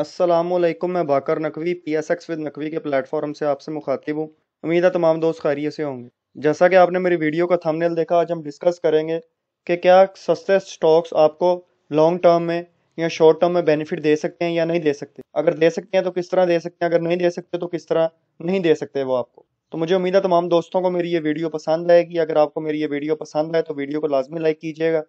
असलम मैं Baqar Naqvi P S X with Naqvi के platform से आपसे मुखातिब हूँ उम्मीद है तमाम दोस्त खैरियत से होंगे जैसा कि आपने मेरी वीडियो का थंबनेल देखा आज हम डिस्कस करेंगे कि क्या सस्ते स्टॉक्स आपको लॉन्ग टर्म में या शॉर्ट टर्म में बेनिफिट दे सकते हैं या नहीं दे सकते अगर दे सकते हैं तो किस तरह दे सकते हैं अगर नहीं दे सकते तो किस तरह नहीं दे सकते वो आपको तो मुझे उम्मीद है तमाम दोस्तों को मेरी ये वीडियो पसंद आएगी अगर आपको मेरी ये वीडियो पसंद आए तो वीडियो को लाजमी लाइक कीजिएगा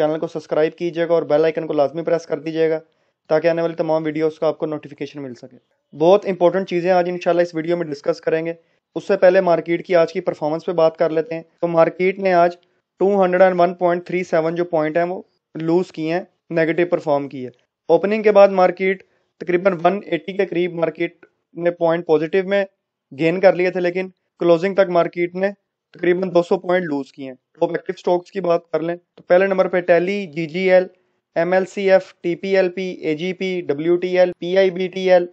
चैनल को सब्सक्राइब कीजिएगा और बेल आइकन को लाजमी प्रेस कर दीजिएगा ताकि आने वाली तमाम वीडियोस का आपको नोटिफिकेशन मिल सके बहुत इंपॉर्टेंट चीज़ें आज इंशाल्लाह इस वीडियो में डिस्कस करेंगे उससे पहले मार्केट की आज की परफॉर्मेंस पे बात कर लेते हैं तो मार्केट ने आज 201.37 जो पॉइंट हैं वो लूज़ किए हैं नेगेटिव परफॉर्म की है ओपनिंग के बाद मार्केट तकरीबन 180 के करीब मार्केट ने पॉइंट पॉजिटिव में गेन कर लिए थे लेकिन क्लोजिंग तक मार्केट ने तकरीबन 200 पॉइंट लूज किए हैं टॉप एक्टिव स्टॉक्स की बात कर लें तो पहले नंबर पर TELE G M L C F T P L P A G P W T L P I B T L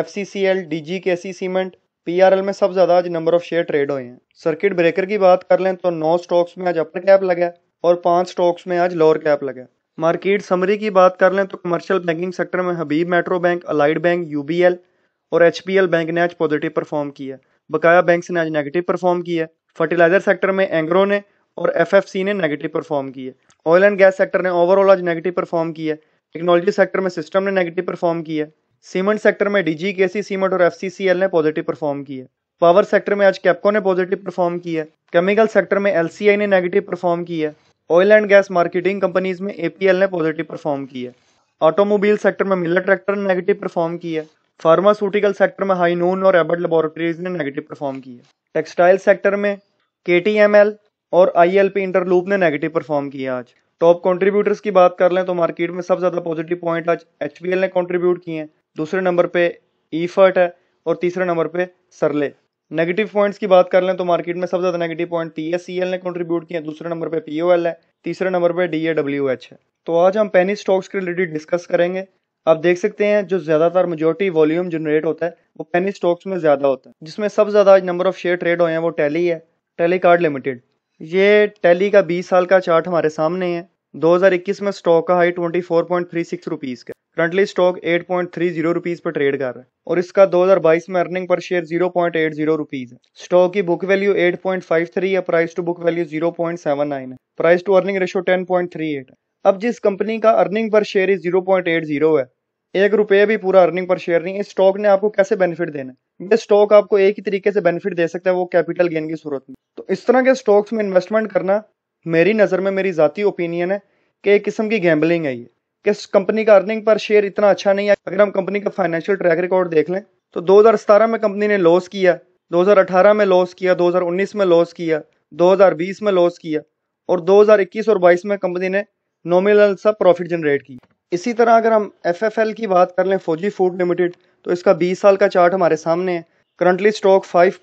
F C C L D G K C cement P R L में सब ज़्यादा आज number of share trade हुए हैं circuit breaker की बात कर लें तो नौ स्टॉक्स में आज अपर कैप लगा और पांच स्टॉक्स में आज लोअर कैप लगा मार्केट समरी की बात कर लें तो कमर्शियल बैंकिंग सेक्टर में Habib metro bank allied bank U B L और एच पी एल बैंक ने आज पॉजिटिव परफॉर्म किया बकाया बैंक ने आज नेगेटिव परफॉर्म किया फर्टिलाइजर सेक्टर में एंग्रो ने और एफ सी ने नेगेटिव परफॉर्म की है ऑयल एंड गैस सेक्टर ने ओवरऑल आज नेगेटिव परफॉर्म किया है टेक्नोलॉजी सेक्टर में सिस्टम ने नेगेटिव परफॉर्म किया है सीमेंट सेक्टर में डीजी सी सीमेंट और एफ सी सी एल ने पॉजिटिव परफॉर्म किया है पावर सेक्टर में आज कैपको ने पॉजिटिव परफॉर्म किया है केमिकल सेक्टर में एलसीआई ने नेगेटिव परफॉर्म किया है oil and gas marketing companies में एपीएल ने पॉजिटिव परफॉर्म किया है ऑटोमोबाइल सेक्टर में मिलर ट्रैक्टर ने नेगेटिव परफॉर्म किया है फार्मास्यूटिकल सेक्टर में हाई नून और एबर्ट लेबोरेटरीज ने नेगेटिव परफॉर्म किया है टेक्सटाइल सेक्टर में के टी एम एल और आईएलपी इंटरलूप ने नेगेटिव परफॉर्म किया आज टॉप कंट्रीब्यूटर्स की बात कर लें तो मार्केट में सबसे ज़्यादा पॉजिटिव पॉइंट आज एचपीएल ने कंट्रीब्यूट किए हैं दूसरे नंबर पे ईफर्ट e है और तीसरे नंबर पे सरले नेगेटिव पॉइंट्स की बात कर लें तो मार्केट में सबसे ज़्यादा negative point P S C L ने कंट्रीब्यूट किए दूसरे नंबर पे पीओ एल है तीसरे नंबर पे डी डब्ल्यू एच है तो आज हम पेनी स्टॉक्स के रिलेटेड डिस्कस करेंगे आप देख सकते हैं जो ज़्यादातर मेजोरिटी वॉल्यूम जनरेट होता है वो पेनी स्टॉक्स में ज़्यादा होता है जिसमें सबसे ज़्यादा नंबर ऑफ शेयर ट्रेड हुए हैं वो टेली है टेली कार्ड लिमिटेड ये टैली का 20 साल का चार्ट हमारे सामने है 2021 में स्टॉक का हाई 24.36 रुपीस का करंटली स्टॉक 8.30 रुपीस पर ट्रेड कर रहा है और इसका 2022 में अर्निंग पर शेयर 0.80 पॉइंट है स्टॉक की बुक वैल्यू 8.53 है प्राइस टू बुक वैल्यू 0.79 है प्राइस टू अर्निंग रेशो 10.38 है अब जिस कंपनी का earning per share zero point eight zero है एक रुपये भी पूरा अर्निंग पर शेयर नहीं इस स्टॉक ने आपको कैसे बेनिफिट देना है ये स्टॉक आपको एक ही तरीके से बेनिफिट दे सकता है वो कैपिटल गेन की सूरत में तो इस तरह के स्टॉक्स में इन्वेस्टमेंट करना मेरी नज़र में मेरी ज़ाती ओपिनियन है कि एक किस्म की गैम्बलिंग है ये कि कंपनी का अर्निंग पर शेयर इतना अच्छा नहीं है अगर हम कंपनी का फाइनेंशियल ट्रैक रिकॉर्ड देख लें तो दो में कंपनी ने लॉस किया दो में लॉस किया दो में लॉस किया दो में लॉस किया और 2021 और 22 में कंपनी ने नॉमिनल सा प्रॉफिट जनरेट की इसी तरह अगर हम एफ की बात कर लें फौजी फूड लिमिटेड तो इसका 20 साल का चार्ट हमारे सामने है करंटली स्टॉक 5.52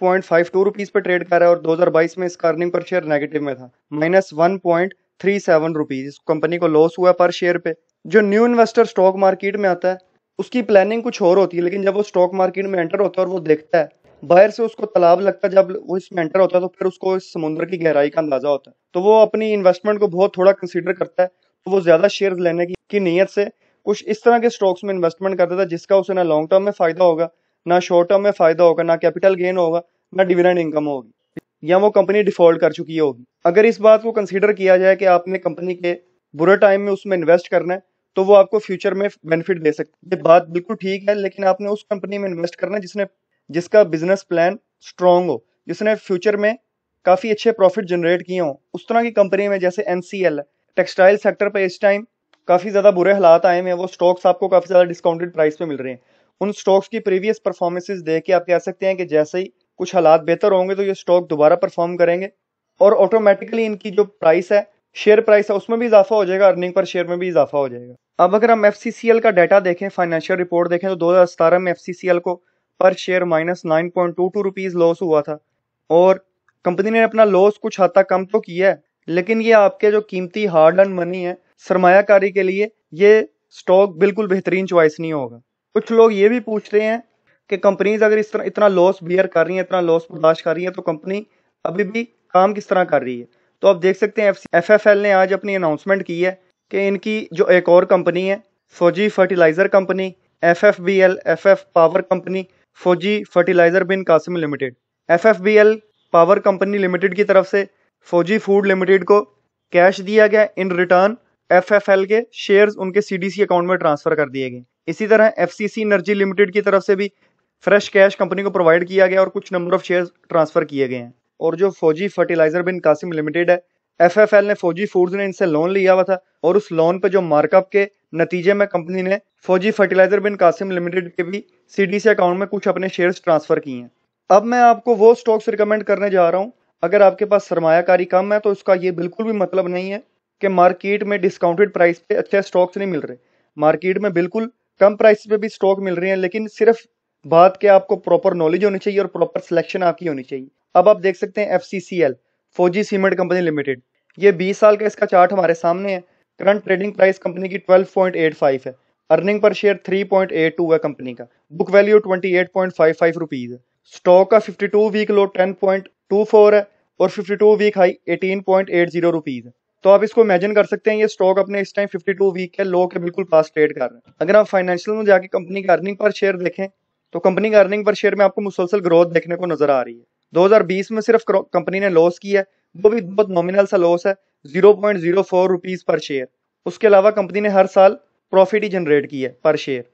पॉइंट पर ट्रेड कर रहा है और 2022 में इसका अर्निंग पर शेयर नेगेटिव में था minus one point three seven rupees company को लॉस हुआ पर शेयर पे जो न्यू इन्वेस्टर स्टॉक मार्केट में आता है उसकी प्लानिंग कुछ और होती है लेकिन जब वो स्टॉक मार्केट में एंटर होता है और वो देखता है बाहर से उसको तालाब लगता है जब वो इसमें एंटर होता है तो फिर उसको इस समुद्र की गहराई का अंदाजा होता है तो वो अपनी इन्वेस्टमेंट को बहुत थोड़ा कंसिडर करता है तो वो ज्यादा शेयर लेने की, की नीयत से कुछ इस तरह के स्टॉक्स में इन्वेस्टमेंट करता था जिसका उसे ना लॉन्ग टर्म में फायदा होगा ना शॉर्ट टर्म में फायदा होगा ना कैपिटल गेन होगा ना डिविडेंड इनकम होगी या वो कंपनी डिफॉल्ट कर चुकी होगी अगर इस बात को कंसिडर किया जाए कि आपने कंपनी के बुरे टाइम में उसमें इन्वेस्ट करना है तो वो आपको फ्यूचर में बेनिफिट दे सकते ये बात बिल्कुल ठीक है लेकिन आपने उस कंपनी में इन्वेस्ट करना है जिसने जिसका बिजनेस प्लान स्ट्रांग हो जिसने फ्यूचर में काफ़ी अच्छे प्रॉफिट जनरेट किए हों उस तरह की कंपनी में जैसे एन टेक्सटाइल सेक्टर पर इस टाइम काफ़ी ज़्यादा बुरे हालात आए हुए हैं वो स्टॉक्स आपको काफ़ी ज़्यादा डिस्काउंटेड प्राइस पे मिल रहे हैं उन स्टॉक्स की प्रीवियस परफॉर्मेंसेस देख के आप कह सकते हैं कि जैसे ही कुछ हालात बेहतर होंगे तो ये स्टॉक दोबारा परफॉर्म करेंगे और ऑटोमेटिकली इनकी जो प्राइस है शेयर प्राइस है उसमें भी इजाफा हो जाएगा अर्निंग पर शेयर में भी इजाफा हो जाएगा अब अगर हम एफ का डाटा देखें फाइनेंशियल रिपोर्ट देखें तो दो में एफ को per share minus nine point two two rupees loss हुआ था और कंपनी ने अपना लॉस कुछ हद तक कम तो किया है लेकिन ये आपके जो कीमती हार्ड एंड मनी है सरमाकारी के लिए ये स्टॉक बिल्कुल बेहतरीन चॉइस नहीं होगा कुछ लोग ये भी पूछ रहे हैं कि कंपनीज अगर इस तरह इतना लॉस बियर कर रही हैं इतना लॉस बर्दाश्त कर रही हैं तो कंपनी अभी भी काम किस तरह कर रही है तो आप देख सकते हैं एफ एफ एल ने आज अपनी अनाउंसमेंट की है कि इनकी जो एक और कंपनी है Fauji fertilizer company F F B L F F power company Fauji fertilizer Bin Qasim limited F F B L power company limited की तरफ से फौजी फूड लिमिटेड को कैश दिया गया in return F F L के शेयर्स उनके सी डी सी अकाउंट में ट्रांसफ़र कर दिए गए इसी तरह एफसीसी एनर्जी लिमिटेड की तरफ से भी फ्रेश कैश कंपनी को प्रोवाइड किया गया और कुछ नंबर ऑफ शेयर ट्रांसफर किए गए हैं और जो फौजी फर्टिलाइजर बिन कासिम लिमिटेड है एफ ने फौजी फूड्स ने इनसे लोन लिया हुआ था और उस लोन पर जो मार्कअप के नतीजे में कंपनी ने फौजी फर्टिलाइजर बिन कासिम लिमिटेड के भी सी अकाउंट में कुछ अपने शेयर्स ट्रांसफर किए हैं अब मैं आपको वो स्टॉक्स रिकमेंड करने जा रहा हूँ अगर आपके पास सरमायाकारी कम है तो इसका ये बिल्कुल भी मतलब नहीं है कि मार्केट में डिस्काउंटेड प्राइस पे अच्छे स्टॉक्स नहीं मिल रहे मार्केट में बिल्कुल कम प्राइस पे भी स्टॉक मिल रही है लेकिन सिर्फ बात के आपको प्रॉपर नॉलेज होनी चाहिए और प्रॉपर सिलेक्शन आपकी होनी चाहिए अब आप देख सकते हैं एफ फौजी सीमेंट कंपनी लिमिटेड ये 20 साल का इसका चार्ट हमारे सामने है करंट ट्रेडिंग प्राइस कंपनी की 12.85 है अर्निंग पर शेयर 3.82 है कंपनी का बुक वैल्यू 28.55 रुपीस है स्टॉक का 52 वीक लो 10.24 है और 52 वीक हाई 18.80 रुपीस है तो आप इसको इमेजिन कर सकते हैं ये स्टॉक अपने इस टाइम 52 वीक है लो के बिल्कुल पास ट्रेड कर रहे हैं अगर आप फाइनेंशियल में जाके कंपनी का अर्निंग पर शेयर देखें तो कंपनी का अर्निंग पर शेयर में आपको मुसलसल ग्रोथ देखने को नजर आ रही है 2020 में सिर्फ कंपनी ने लॉस किया है वो भी बहुत नॉमिनल सा लॉस है zero point zero four rupees per share उसके अलावा कंपनी ने हर साल प्रॉफिट ही जनरेट किया है पर शेयर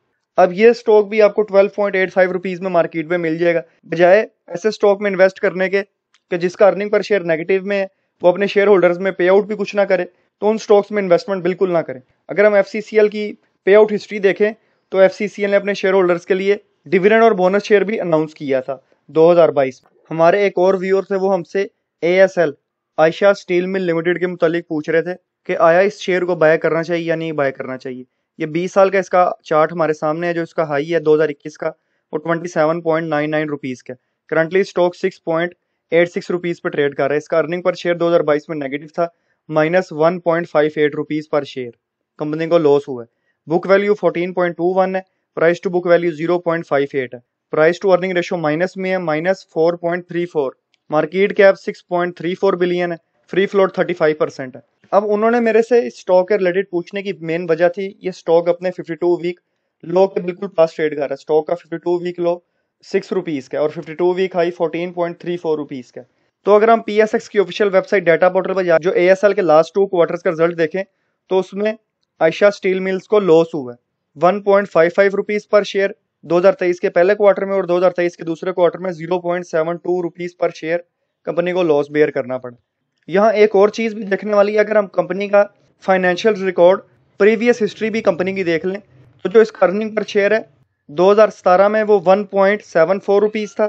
अब ये स्टॉक भी आपको twelve point eight five rupees में मार्केट में मिल जाएगा बजाय ऐसे स्टॉक में इन्वेस्ट करने के कि जिसका अर्निंग पर शेयर नेगेटिव में है वो अपने शेयर होल्डर्स में पे आउट भी कुछ ना करे तो उन स्टॉक्स में इन्वेस्टमेंट बिल्कुल ना करें अगर हम एफ की पे आउट हिस्ट्री देखें तो एफ ने अपने शेयर होल्डर्स के लिए डिविडेंड और बोनस शेयर भी अनाउंस किया था 2022 हमारे एक और व्यूअर थे वो हमसे A S L Ayesha steel mill limited के मुतालिक पूछ रहे थे कि आया इस शेयर को बाय करना चाहिए या नहीं बाय करना चाहिए ये 20 साल का इसका चार्ट हमारे सामने है जो इसका हाई है 2021 का वो 27.99 रुपीस का currently stock eight six rupees पर ट्रेड कर रहा है इसका अर्निंग पर शेयर 2022 में नेगेटिव था minus one point five eight rupees per share company को लॉस हुआ है book value fourteen point two one है price to book value zero point five eight है price to earning ratio minus में है minus four point three four market cap six point three four billion है free float thirty five percent है अब उन्होंने मेरे से इस स्टॉक के रिलेटेड पूछने की मेन वजह थी ये स्टॉक अपने फिफ्टी टू वीक लो के बिल्कुल पास ट्रेड कर रहा है स्टॉक का fifty two week low six rupees का और fifty two week high fourteen point three four rupees का तो अगर हम पी एस एक्स की ऑफिशियल वेबसाइट डेटा पोर्टल पर जाए जो ए एस एल के लास्ट टू क्वार्टर्स का रिजल्ट देखें तो उसमें आयशा स्टील मिल्स को लॉस हुआ है one point five five rupees per share दो हजार तेईस के पहले क्वार्टर में और दो हजार तेईस के दूसरे क्वार्टर में zero point seven two rupees per share company को लॉस बेयर करना पड़ा यहाँ एक और चीज़ भी देखने वाली है अगर हम कंपनी का फाइनेंशियल रिकॉर्ड प्रीवियस हिस्ट्री भी कंपनी की देख लें तो जो इसका अर्निंग पर शेयर है 2017 में वो 1.74 पॉइंट था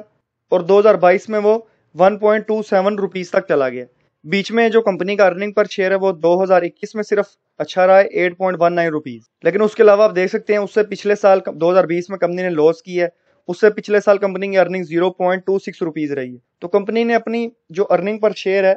और 2022 में वो 1.27 पॉइंट तक चला गया बीच में जो कंपनी का अर्निंग पर शेयर है वो 2021 में सिर्फ अच्छा रहा है eight point one nine rupees लेकिन उसके अलावा आप देख सकते हैं उससे पिछले साल 2020 में कंपनी ने लॉस की है उससे पिछले साल कंपनी की earning zero point two six rupees रही है तो कंपनी ने अपनी जो अर्निंग पर शेयर है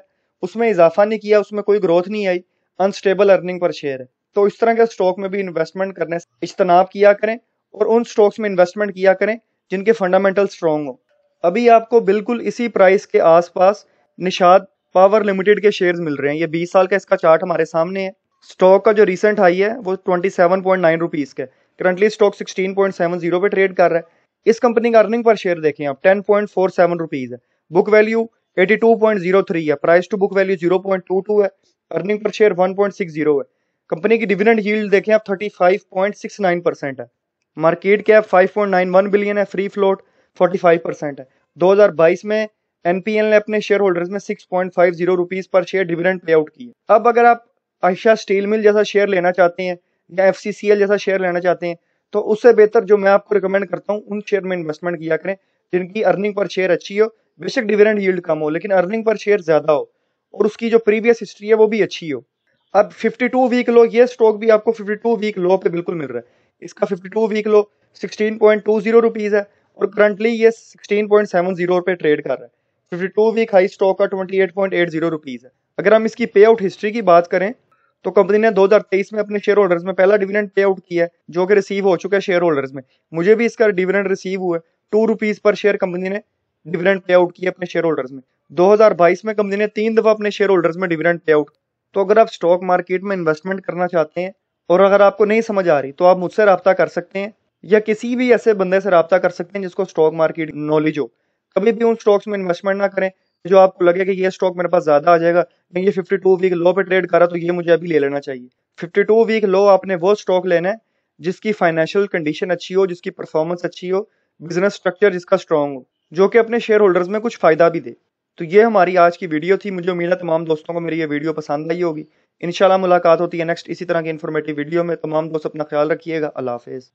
उसमें इजाफा नहीं किया उसमें कोई ग्रोथ नहीं आई अनस्टेबल अर्निंग पर शेयर है तो इस तरह के स्टॉक में भी इन्वेस्टमेंट करने से इज्तनाब किया करें और उन स्टॉक्स में इन्वेस्टमेंट किया करें जिनके फंडामेंटल स्ट्रांग हो अभी आपको बिल्कुल इसी प्राइस के आसपास निषाद पावर लिमिटेड के शेयर्स मिल रहे हैं ये 20 साल का इसका चार्ट हमारे सामने है स्टॉक का जो रिसेंट हाई है वो twenty seven point nine rupees का currently stock sixteen point seven zero पे ट्रेड कर रहा है इस कंपनी का अर्निंग पर शेयर देखें आप ten point four seven rupees है book value eighty two point zero three है price to book value zero point two two है earning per share one point six zero है company की dividend yield देखें आप thirty five point six nine percent है market cap 5.91 billion है free float 45 percent है 2022 में एनपीएल ने अपने शेयर होल्डर्स में 6.50 rupees per share dividend pay out की अब अगर आप आयशा स्टील मिल जैसा शेयर लेना चाहते हैं या एफ जैसा शेयर लेना चाहते हैं तो उससे बेहतर जो मैं आपको रिकमेंड करता हूँ उन शेयर में इन्वेस्टमेंट किया करें जिनकी अर्निंग पर शेयर अच्छी हो बेशक डिविडेंड यील्ड कम हो लेकिन अर्निंग पर शेयर ज्यादा हो और उसकी जो प्रीवियस हिस्ट्री है वो भी अच्छी हो अब 52 वीक लो ये स्टॉक भी आपको 52 वीक लो पे बिल्कुल मिल रहा है इसका 52 वीक लो 16.20 रुपीस है और करंटली ये 16.70 पे ट्रेड कर रहा है 52 वीक हाई स्टॉक का 28.80 रुपीस है अगर हम इसकी पे आउट हिस्ट्री की बात करें तो कंपनी ने 2023 में अपने शेयर होल्डर्स में पहला डिविडेंड पे आउट किया है जो कि रिसीव हो चुका है शेयर होल्डर्स में मुझे भी इसका डिविडेंड रिसीव हुआ है two rupees per share company ने डिविडेंड पे आउट किया अपने शेयर होल्डर्स में 2022 में कंपनी ने तीन दफा अपने शेयर होल्डर्स में डिविडेंड पे आउट तो अगर आप स्टॉक मार्केट में इन्वेस्टमेंट करना चाहते हैं और अगर आपको नहीं समझ आ रही तो आप मुझसे रबता कर सकते हैं या किसी भी ऐसे बंदे से रबता कर सकते हैं जिसको स्टॉक मार्केट नॉलेज हो कभी भी उन स्टॉक्स में इन्वेस्टमेंट ना करें जो आपको लगे कि ये स्टॉक मेरे पास ज्यादा आ जाएगा ये 52 वीक लो पे ट्रेड करा तो ये मुझे अभी ले लेना चाहिए 52 वीक लो आपने वो स्टॉक लेना है जिसकी फाइनेंशियल कंडीशन अच्छी हो जिसकी परफॉर्मेंस अच्छी हो बिजनेस स्ट्रक्चर जिसका स्ट्रांग हो जो कि अपने शेयर होल्डर्स में कुछ फायदा भी दे तो ये हमारी आज की वीडियो थी मुझे उम्मीद है तमाम दोस्तों को मेरी ये वीडियो पसंद आई होगी इनशाला मुलाकात होती है नेक्स्ट इसी तरह की इन्फॉर्मेटिव वीडियो में तमाम दोस्त अपना ख्याल रखिएगा अल्लाह हाफिज़